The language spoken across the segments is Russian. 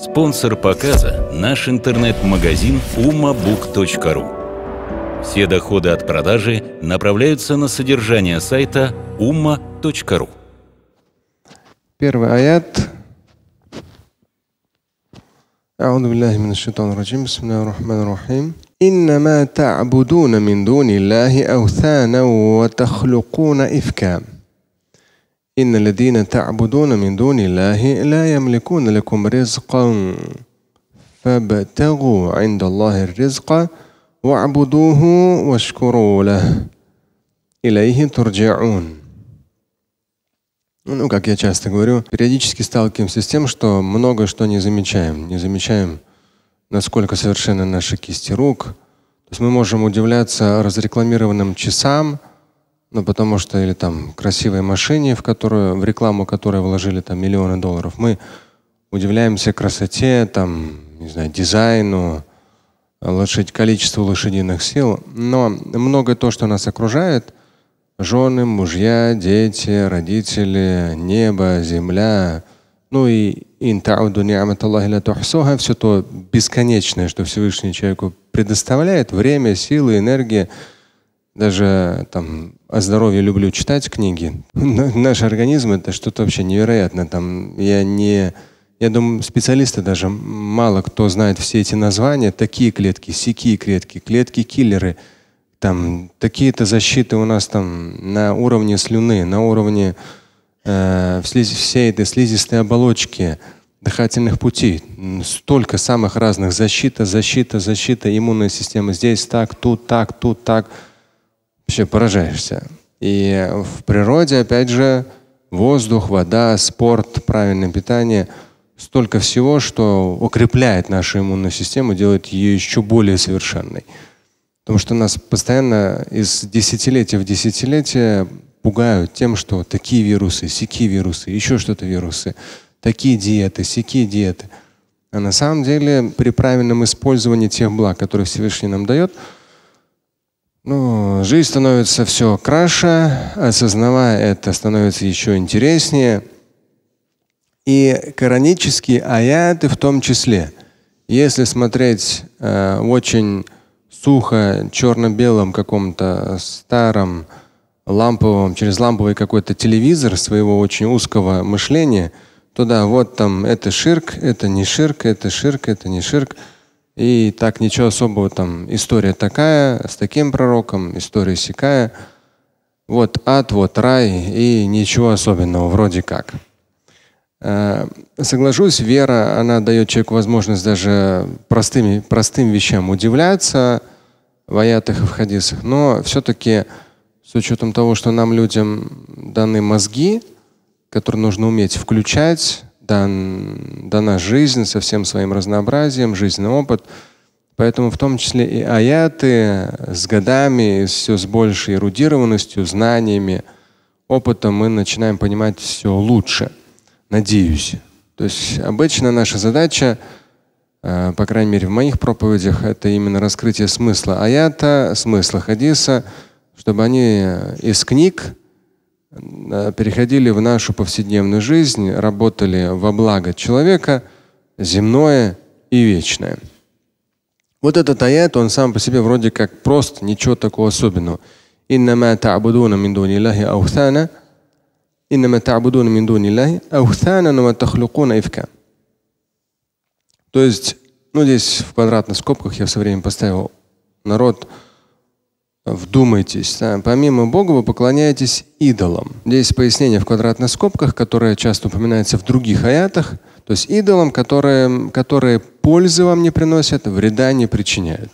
Спонсор показа – наш интернет-магазин umabook.ru. Все доходы от продажи направляются на содержание сайта umma.ru. Первый аят. أعوذ بالله من الشيطان الرجيم بسم الله الرحمن الرحيم إنما تعبدون من دون الله أوثانا وتخلقون إفكام إن الذين تعبدون من دون الله لا يملكون لكم رزقا فابتغوا عند الله الرزق واعبدوه واشكروا له إليه ну, ну, как я часто говорю, периодически сталкиваемся с тем, что много что не замечаем. Не замечаем, насколько совершенны наши кисти рук. То есть мы можем удивляться разрекламированным часам, ну, потому что или там красивой машине, в которую, в рекламу которой вложили там миллионы долларов. Мы удивляемся красоте, там, не знаю, дизайну, лошадь, количеству лошадиных сил. Но многое то, что нас окружает, жены, мужья, дети, родители, небо, земля, ну и интауду ни'маталлахи ла все то бесконечное, что Всевышний человеку предоставляет, время, силы, энергия – даже там о здоровье люблю читать книги. Наш организм это что-то вообще невероятное. Там я не я думаю, специалисты даже мало кто знает все эти названия. Такие клетки, сякие клетки, клетки-киллеры. Там такие-то защиты у нас там на уровне слюны, на уровне э, слизи, всей этой слизистой оболочки дыхательных путей. Столько самых разных защита, защита, защита иммунной системы. Здесь так, тут так, тут так вообще поражаешься. И в природе, опять же, воздух, вода, спорт, правильное питание, столько всего, что укрепляет нашу иммунную систему, делает ее еще более совершенной. Потому что нас постоянно из десятилетия в десятилетие пугают тем, что такие вирусы, сякие вирусы, еще что-то вирусы, такие диеты, сякие диеты. А на самом деле при правильном использовании тех благ, которые Всевышний нам дает – ну, жизнь становится все краше, осознавая это, становится еще интереснее. И коранические аяты в том числе. Если смотреть э, очень сухо, черно белым каком-то старом ламповым через ламповый какой-то телевизор своего очень узкого мышления, то да, вот там это ширк, это не ширк, это ширк, это не ширк. И так ничего особого там. История такая, с таким пророком, история сякая. Вот ад, вот рай и ничего особенного вроде как. Э, соглашусь, вера, она дает человеку возможность даже простыми, простым вещам удивляться в аятах и в хадисах. Но все-таки с учетом того, что нам людям даны мозги, которые нужно уметь включать, дан, дана жизнь со всем своим разнообразием, жизненный опыт. Поэтому в том числе и аяты с годами, все с большей эрудированностью, знаниями, опытом мы начинаем понимать все лучше. Надеюсь. То есть обычно наша задача, э, по крайней мере в моих проповедях, это именно раскрытие смысла аята, смысла хадиса, чтобы они из книг Э, переходили в нашу повседневную жизнь, работали во благо человека, земное и вечное. Вот этот аят, он сам по себе вроде как прост, ничего такого особенного. Иннама та'будуна мин дуниллахи аухтана Иннама та'будуна мин дуниллахи аухтана ва тахлюкуна ифка. То есть, ну здесь в квадратных скобках я все время поставил народ Вдумайтесь, да, помимо Бога вы поклоняетесь идолам. Здесь пояснение в квадратных скобках, которое часто упоминается в других аятах, то есть идолам, которые, которые пользы вам не приносят, вреда не причиняют.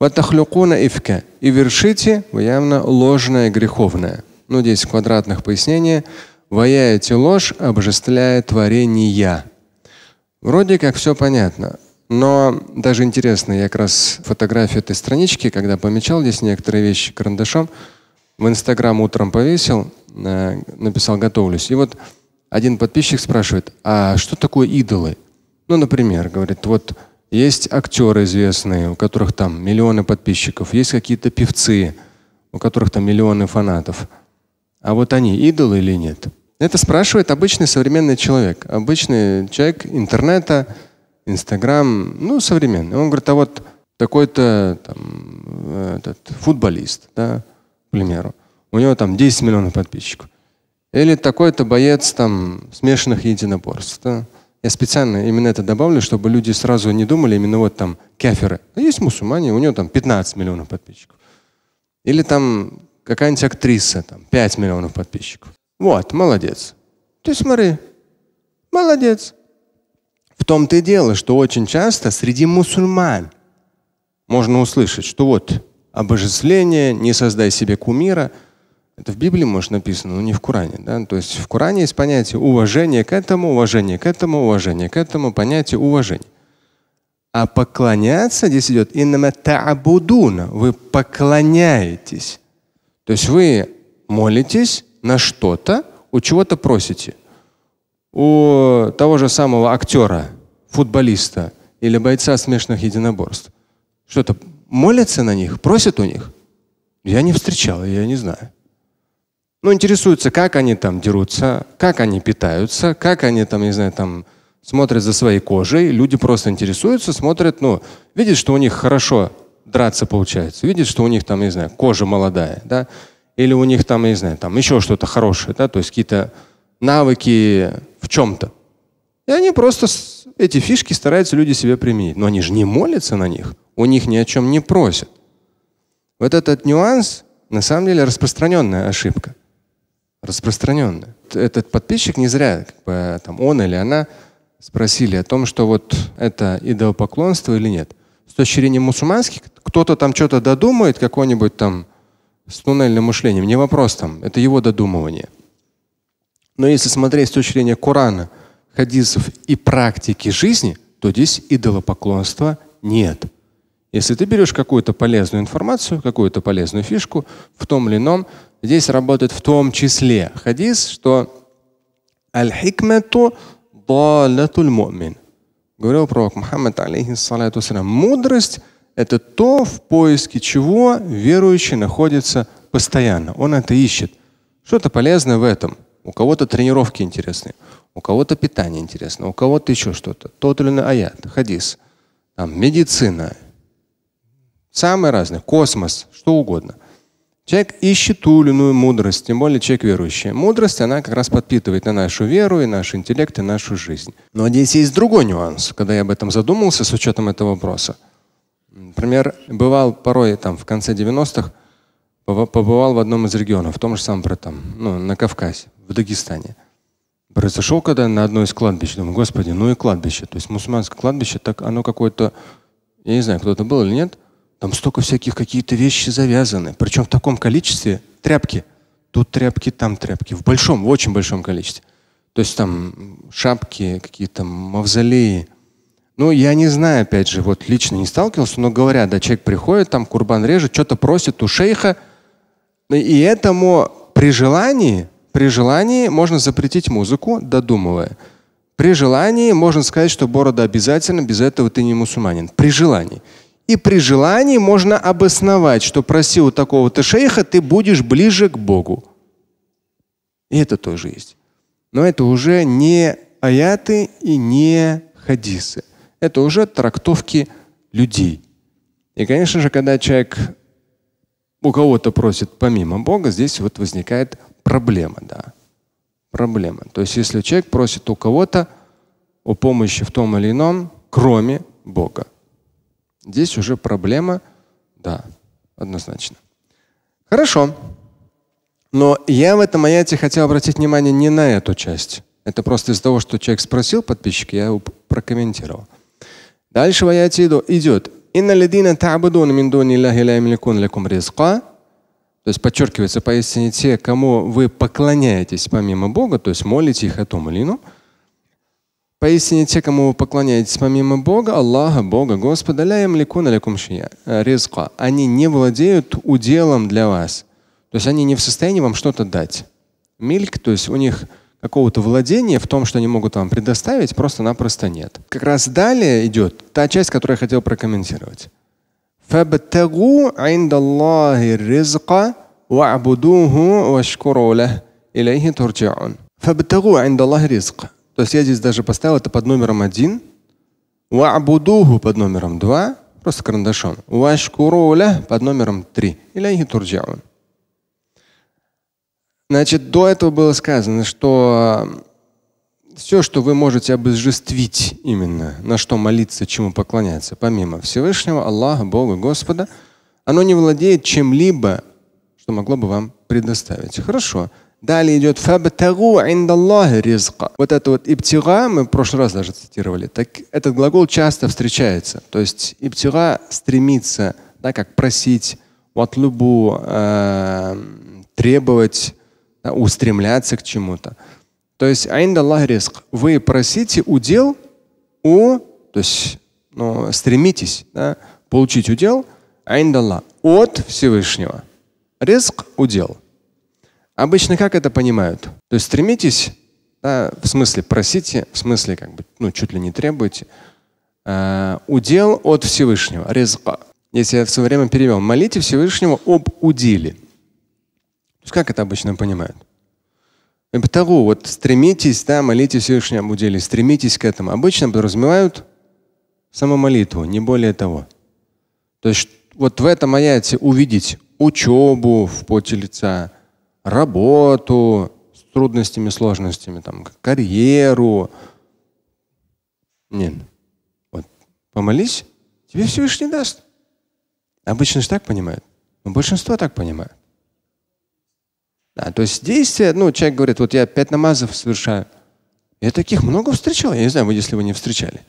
Ватахлюкуна ифка. И вершите вы явно ложное, греховное. Ну, здесь в квадратных пояснение. Ваяете ложь, обожествляя творение. я. Вроде как все понятно. Но даже интересно, я как раз фотографию этой странички, когда помечал здесь некоторые вещи карандашом, в Инстаграм утром повесил, э, написал «готовлюсь». И вот один подписчик спрашивает, а что такое идолы? Ну, например, говорит, вот есть актеры известные, у которых там миллионы подписчиков, есть какие-то певцы, у которых там миллионы фанатов. А вот они идолы или нет? Это спрашивает обычный современный человек, обычный человек интернета, Инстаграм, ну, современный. Он говорит, а вот такой-то там, э, этот, футболист, да, к примеру, у него там 10 миллионов подписчиков. Или такой-то боец там смешанных единоборств. Да? Я специально именно это добавлю, чтобы люди сразу не думали именно вот там кеферы. А есть мусульмане, у него там 15 миллионов подписчиков. Или там какая-нибудь актриса, там 5 миллионов подписчиков. Вот, молодец. Ты смотри, молодец том-то и дело, что очень часто среди мусульман можно услышать, что вот обожествление, не создай себе кумира. Это в Библии, может, написано, но не в Коране. Да? То есть в Коране есть понятие уважения к этому, уважение к этому, уважение к этому, понятие уважения. А поклоняться здесь идет иннама та'будуна. Вы поклоняетесь. То есть вы молитесь на что-то, у чего-то просите. У того же самого актера футболиста или бойца смешанных единоборств, что-то молятся на них, просят у них? Я не встречал, я не знаю. Ну, интересуются, как они там дерутся, как они питаются, как они там, не знаю, там смотрят за своей кожей. Люди просто интересуются, смотрят, ну, видят, что у них хорошо драться получается, видят, что у них там, не знаю, кожа молодая, да, или у них там, не знаю, там еще что-то хорошее, да, то есть какие-то навыки в чем-то. И они просто эти фишки стараются люди себе применить, но они же не молятся на них, у них ни о чем не просят. Вот этот нюанс на самом деле распространенная ошибка. Распространенная. Этот подписчик не зря, как бы, там, он или она спросили о том, что вот это идолопоклонство или нет. С точки зрения мусульманских, кто-то там что-то додумает, какой-нибудь там с туннельным мышлением, не вопрос там, это его додумывание. Но если смотреть с точки зрения Корана, хадисов и практики жизни, то здесь идолопоклонства нет. Если ты берешь какую-то полезную информацию, какую-то полезную фишку в том или ином, здесь работает в том числе хадис, что аль-хикмату далатуль мумин. Говорил пророк Мухаммад алейхиссалату Мудрость это то, в поиске чего верующий находится постоянно. Он это ищет. Что-то полезное в этом. У кого-то тренировки интересные, у кого-то питание интересно, у кого-то еще что-то. Тот или иной аят, хадис, там медицина, самое разное, космос, что угодно. Человек ищет ту или иную мудрость, тем более человек верующий. Мудрость, она как раз подпитывает на нашу веру и наш интеллект и нашу жизнь. Но здесь есть другой нюанс, когда я об этом задумался с учетом этого вопроса. Например, бывал порой там в конце 90-х побывал в одном из регионов, в том же самом там, ну, на Кавказе, в Дагестане произошел, когда на одно из кладбищ, думаю, господи, ну и кладбище. То есть мусульманское кладбище, так оно какое-то, я не знаю, кто-то был или нет, там столько всяких какие-то вещи завязаны, причем в таком количестве тряпки. Тут тряпки, там тряпки, в большом, в очень большом количестве. То есть там шапки, какие-то мавзолеи. Ну, я не знаю, опять же, вот лично не сталкивался, но говорят, да, человек приходит, там курбан режет, что-то просит у шейха, и этому при желании при желании можно запретить музыку, додумывая. При желании можно сказать, что борода обязательно, без этого ты не мусульманин. При желании. И при желании можно обосновать, что проси у такого-то шейха, ты будешь ближе к Богу. И это тоже есть. Но это уже не аяты и не хадисы. Это уже трактовки людей. И, конечно же, когда человек у кого-то просит помимо Бога, здесь вот возникает Проблема, да. Проблема. То есть если человек просит у кого-то о помощи в том или ином, кроме Бога. Здесь уже проблема, да, однозначно. Хорошо. Но я в этом аяте хотел обратить внимание не на эту часть. Это просто из-за того, что человек спросил подписчик, я его прокомментировал. Дальше в аяте идет: то есть подчеркивается поистине те, кому вы поклоняетесь помимо Бога, то есть молите их о том или ином. Поистине те, кому вы поклоняетесь помимо Бога, Аллаха, Бога, Господа, ля ямликуна лякум э, резко, Они не владеют уделом для вас. То есть они не в состоянии вам что-то дать. Мильк, то есть у них какого-то владения в том, что они могут вам предоставить, просто-напросто нет. Как раз далее идет та часть, которую я хотел прокомментировать. فابتغوا عند الله الرزق وَعْبُدُوهُ وَاشْكُرُوا لَهُ إِلَيْهِ تُرْجَعُونَ فَابْتَغُوا عِنْدَ اللَّهِ رِزْقَ То есть я здесь даже поставил это под номером один. وَعْبُدُوهُ под номером два. Просто карандашом. وَاشْكُرُوا لَهُ под номером три. إِلَيْهِ تُرْجَعُونَ Значит, до этого было сказано, что все, что вы можете обожествить именно, на что молиться, чему поклоняться, помимо Всевышнего, Аллаха, Бога, Господа, оно не владеет чем-либо, что могло бы вам предоставить. Хорошо. Далее идет фабтагу индаллахи ризка. Вот это вот ибтига, мы в прошлый раз даже цитировали, так этот глагол часто встречается. То есть ибтига стремится, да, как просить, вот любу, э, требовать, устремляться к чему-то. То есть айнда Аллах риск. Вы просите удел у, то есть ну, стремитесь да, получить удел айнда от Всевышнего. Риск – удел. Обычно как это понимают? То есть стремитесь, да, в смысле просите, в смысле как бы, ну чуть ли не требуете, э, удел от Всевышнего, резба. Если я в свое время перевел, молите Всевышнего об уделе. То есть как это обычно понимают? И потому вот стремитесь, да, молитесь Всевышнего об уделе, стремитесь к этому. Обычно подразумевают саму молитву, не более того. То есть вот в этом аяте увидеть учебу в поте лица, работу с трудностями, сложностями, там, карьеру. Нет. Вот помолись, тебе Всевышний даст. Обычно же так понимают. Но большинство так понимают. Да, то есть действие, э, ну, человек говорит, вот я пять намазов совершаю. Я таких много встречал, я не знаю, если вы не встречали.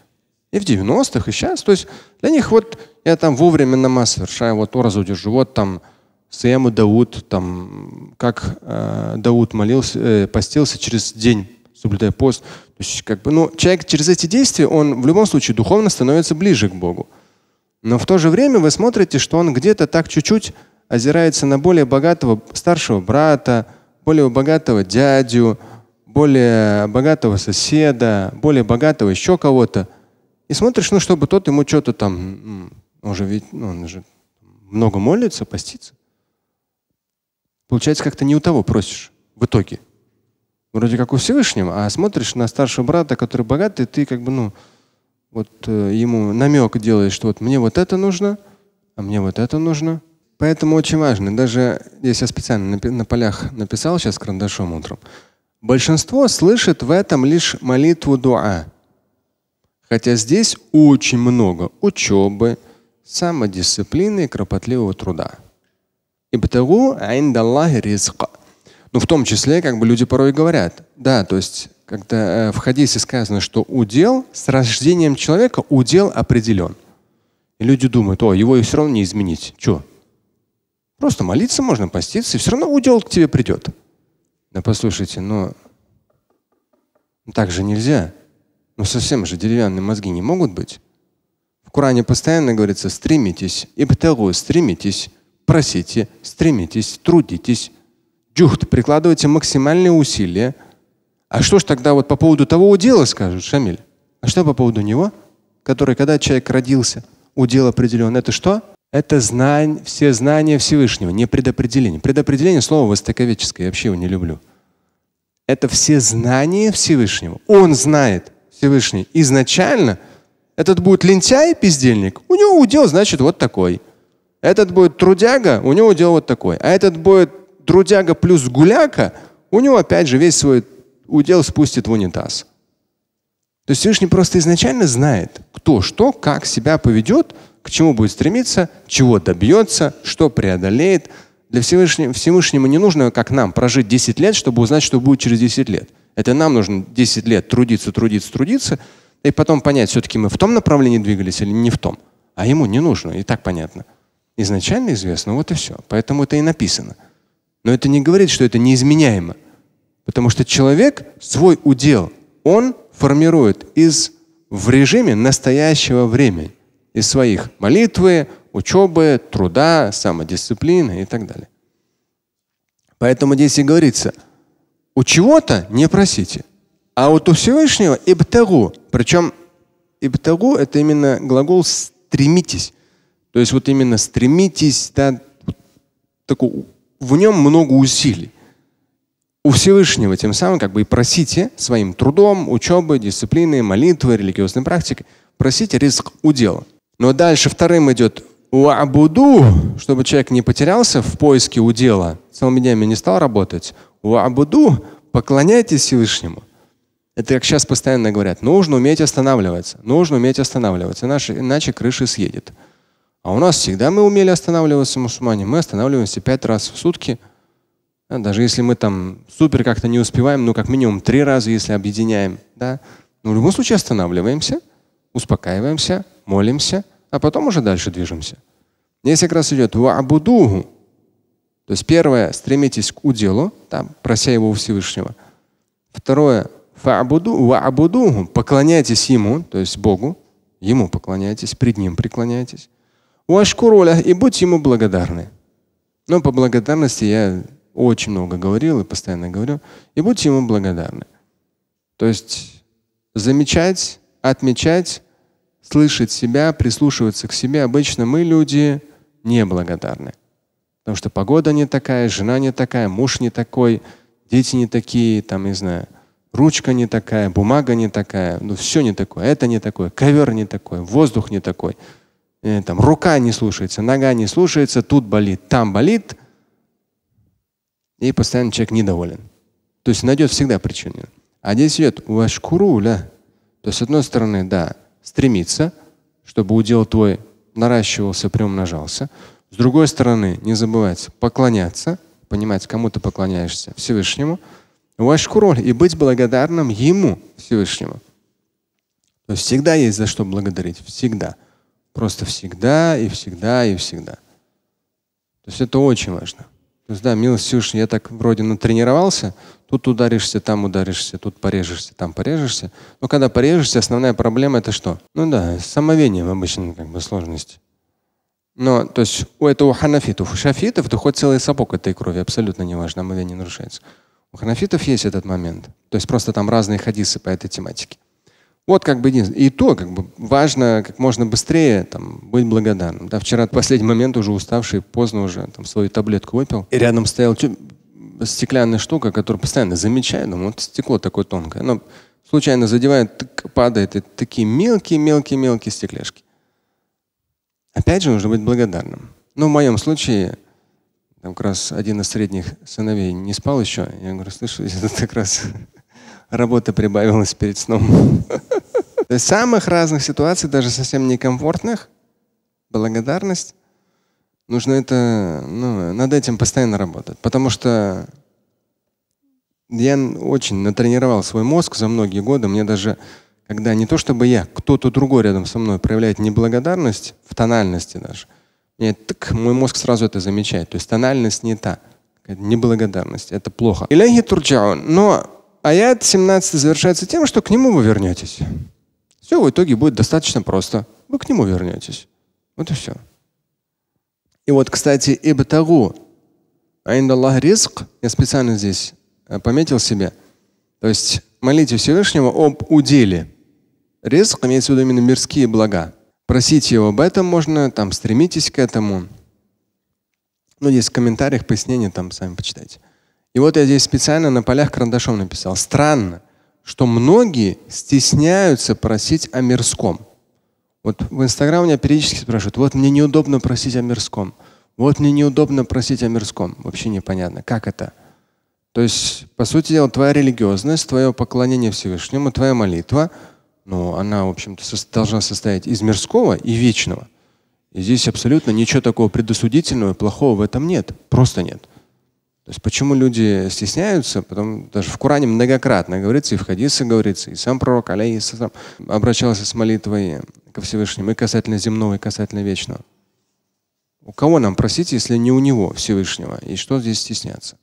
И в 90-х, и сейчас. То есть для них вот я там вовремя намаз совершаю, вот уразу держу, вот там Саяму Дауд, там, как э, Дауд молился, э, постился через день, соблюдая пост. То есть, как бы, ну, человек через эти действия, он в любом случае духовно становится ближе к Богу. Но в то же время вы смотрите, что он где-то так чуть-чуть озирается на более богатого старшего брата, более богатого дядю, более богатого соседа, более богатого еще кого-то. И смотришь, ну, чтобы тот ему что-то там, он же ведь, ну, он же много молится, постится. Получается, как-то не у того просишь в итоге. Вроде как у Всевышнего, а смотришь на старшего брата, который богатый, ты как бы, ну, вот э, ему намек делаешь, что вот мне вот это нужно, а мне вот это нужно. Поэтому очень важно, даже здесь я специально на, на полях написал сейчас карандашом утром, большинство слышит в этом лишь молитву дуа. Хотя здесь очень много учебы, самодисциплины и кропотливого труда. И потому Ну, в том числе, как бы люди порой говорят, да, то есть, когда э, в хадисе сказано, что удел с рождением человека удел определен. И люди думают, о, его и все равно не изменить. Че? Просто молиться можно, поститься, и все равно удел к тебе придет. Да послушайте, но ну, ну так же нельзя. Ну совсем же деревянные мозги не могут быть. В Коране постоянно говорится: стремитесь, и ибтагу, стремитесь, просите, стремитесь, трудитесь, джухд, прикладывайте максимальные усилия. А что ж тогда вот по поводу того удела скажут, Шамиль? А что по поводу него, который когда человек родился, удел определен? Это что? это знань, все знания Всевышнего, не предопределение. Предопределение слово востоковеческое, я вообще его не люблю. Это все знания Всевышнего. Он знает Всевышний изначально. Этот будет лентяй, пиздельник. у него удел, значит, вот такой. Этот будет трудяга, у него удел вот такой. А этот будет трудяга плюс гуляка, у него опять же весь свой удел спустит в унитаз. То есть Всевышний просто изначально знает, кто что, как себя поведет – к чему будет стремиться, чего добьется, что преодолеет. Для Всевышнего, Всевышнему не нужно, как нам, прожить 10 лет, чтобы узнать, что будет через 10 лет. Это нам нужно 10 лет трудиться, трудиться, трудиться, и потом понять, все-таки мы в том направлении двигались или не в том. А ему не нужно, и так понятно. Изначально известно, вот и все. Поэтому это и написано. Но это не говорит, что это неизменяемо. Потому что человек свой удел, он формирует из в режиме настоящего времени из своих молитвы, учебы, труда, самодисциплины и так далее. Поэтому здесь и говорится, у чего-то не просите, а вот у Всевышнего ибтагу, причем ибтагу это именно глагол стремитесь. То есть вот именно стремитесь, да, вот такой, в нем много усилий. У Всевышнего тем самым как бы и просите своим трудом, учебой, дисциплиной, молитвой, религиозной практикой, просите риск удела. Но дальше вторым идет уабуду, чтобы человек не потерялся в поиске удела, целыми днями не стал работать. Уабуду, поклоняйтесь Всевышнему. Это как сейчас постоянно говорят, нужно уметь останавливаться, нужно уметь останавливаться, иначе, иначе крыша съедет. А у нас всегда мы умели останавливаться, мусульмане. Мы останавливаемся пять раз в сутки. даже если мы там супер как-то не успеваем, ну как минимум три раза, если объединяем. Да? Но в любом случае останавливаемся, успокаиваемся, молимся, а потом уже дальше движемся. Здесь как раз идет ва'будуху. То есть первое, стремитесь к уделу, там, прося его у Всевышнего. Второе, фа'буду, ва'будуху, поклоняйтесь ему, то есть Богу, ему поклоняйтесь, пред ним преклоняйтесь. Вашкуруля, и будьте ему благодарны. Но по благодарности я очень много говорил и постоянно говорю. И будьте ему благодарны. То есть замечать, отмечать, слышать себя, прислушиваться к себе, обычно мы люди неблагодарны. Потому что погода не такая, жена не такая, муж не такой, дети не такие, там, не знаю, ручка не такая, бумага не такая, ну все не такое, это не такое, ковер не такой, воздух не такой. И, э, там рука не слушается, нога не слушается, тут болит, там болит. И постоянно человек недоволен. То есть найдет всегда причину. А здесь идет вашкуруля. То есть с одной стороны, да, стремиться, чтобы удел твой наращивался, приумножался. С другой стороны, не забывать поклоняться, понимать, кому ты поклоняешься, Всевышнему, вашкуроль и быть благодарным ему, Всевышнему. То есть всегда есть за что благодарить, всегда. Просто всегда и всегда и всегда. То есть это очень важно. Ну да, милость Всевышнего, я так вроде натренировался, тут ударишься, там ударишься, тут порежешься, там порежешься. Но когда порежешься, основная проблема это что? Ну да, с самовением обычно как бы сложность. Но, то есть, у этого ханафитов. У шафитов, то хоть целый сапог этой крови, абсолютно не неважно, омовение не нарушается. У ханафитов есть этот момент. То есть просто там разные хадисы по этой тематике. Вот как бы единственное. И то как бы важно как можно быстрее там, быть благодарным. Да, вчера в последний момент уже уставший, поздно уже там, свою таблетку выпил. И рядом стоял стеклянная штука, которую постоянно замечаю. Думаю, ну, вот стекло такое тонкое. Оно случайно задевает, тык, падает. И такие мелкие-мелкие-мелкие стекляшки. Опять же, нужно быть благодарным. Но ну, в моем случае там как раз один из средних сыновей не спал еще. Я говорю, слышишь, это как раз Работа прибавилась перед сном. То есть самых разных ситуаций, даже совсем некомфортных, благодарность, нужно это, ну, над этим постоянно работать. Потому что я очень натренировал свой мозг за многие годы. Мне даже, когда не то чтобы я, кто-то другой рядом со мной проявляет неблагодарность в тональности даже, мне так мой мозг сразу это замечает. То есть тональность не та. Неблагодарность. Это плохо. Но аят 17 завершается тем, что к нему вы вернетесь. Все в итоге будет достаточно просто. Вы к нему вернетесь. Вот и все. И вот, кстати, ибтагу Аиндаллах риск, я специально здесь э, пометил себе. То есть молите Всевышнего об уделе. Риск имеется в виду именно мирские блага. Просить его об этом можно, там стремитесь к этому. Ну, здесь в комментариях пояснение там сами почитайте. И вот я здесь специально на полях карандашом написал. Странно, что многие стесняются просить о мирском. Вот в Инстаграм меня периодически спрашивают, вот мне неудобно просить о мирском. Вот мне неудобно просить о мирском. Вообще непонятно, как это. То есть, по сути дела, твоя религиозность, твое поклонение Всевышнему, твоя молитва, ну, она, в общем-то, со должна состоять из мирского и вечного. И здесь абсолютно ничего такого предосудительного и плохого в этом нет. Просто нет. То есть почему люди стесняются? Потом даже в Коране многократно говорится, и в хадисе говорится, и сам пророк, алейхиссалам, обращался с молитвой ко Всевышнему, и касательно земного, и касательно вечного. У кого нам просить, если не у него Всевышнего? И что здесь стесняться?